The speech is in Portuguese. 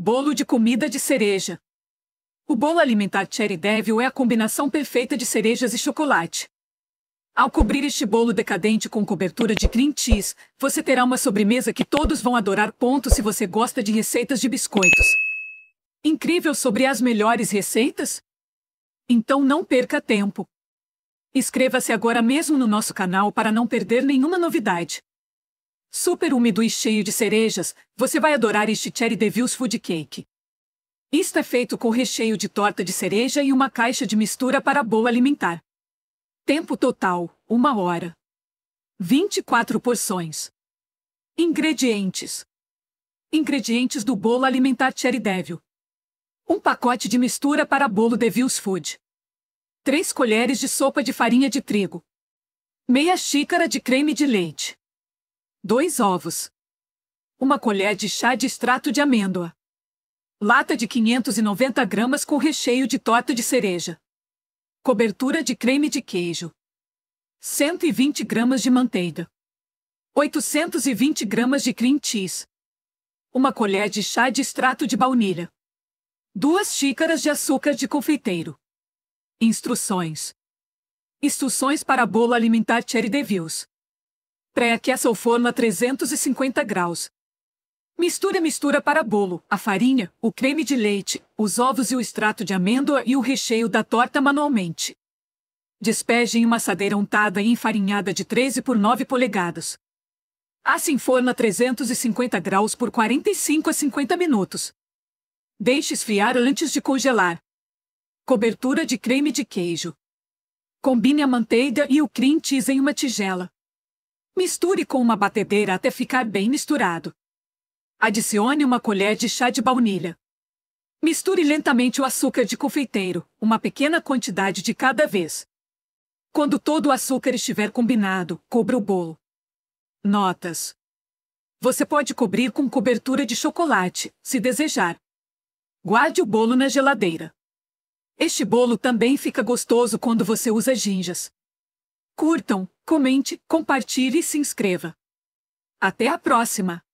Bolo de comida de cereja. O bolo alimentar Cherry Devil é a combinação perfeita de cerejas e chocolate. Ao cobrir este bolo decadente com cobertura de cream cheese, você terá uma sobremesa que todos vão adorar. Ponto se você gosta de receitas de biscoitos. Incrível sobre as melhores receitas? Então não perca tempo. Inscreva-se agora mesmo no nosso canal para não perder nenhuma novidade. Super úmido e cheio de cerejas, você vai adorar este Cherry Devils Food Cake. Isto é feito com recheio de torta de cereja e uma caixa de mistura para boa alimentar. Tempo total, 1 hora. 24 porções. Ingredientes. Ingredientes do bolo alimentar Cherry Devil. Um pacote de mistura para bolo Devil's Food. 3 colheres de sopa de farinha de trigo. Meia xícara de creme de leite. 2 ovos, 1 colher de chá de extrato de amêndoa, lata de 590 gramas com recheio de torta de cereja, cobertura de creme de queijo, 120 gramas de manteiga, 820 gramas de cream cheese, 1 colher de chá de extrato de baunilha, 2 xícaras de açúcar de confeiteiro. Instruções. Instruções para bolo alimentar Cherry Devils. Pré-aqueça o forno a 350 graus. Misture a mistura para bolo, a farinha, o creme de leite, os ovos e o extrato de amêndoa e o recheio da torta manualmente. Despeje em uma assadeira untada e enfarinhada de 13 por 9 polegadas. Asse em forno a 350 graus por 45 a 50 minutos. Deixe esfriar antes de congelar. Cobertura de creme de queijo. Combine a manteiga e o cream cheese em uma tigela. Misture com uma batedeira até ficar bem misturado. Adicione uma colher de chá de baunilha. Misture lentamente o açúcar de confeiteiro, uma pequena quantidade de cada vez. Quando todo o açúcar estiver combinado, cubra o bolo. Notas: Você pode cobrir com cobertura de chocolate, se desejar. Guarde o bolo na geladeira. Este bolo também fica gostoso quando você usa gingas. Curtam, comente, compartilhe e se inscreva. Até a próxima!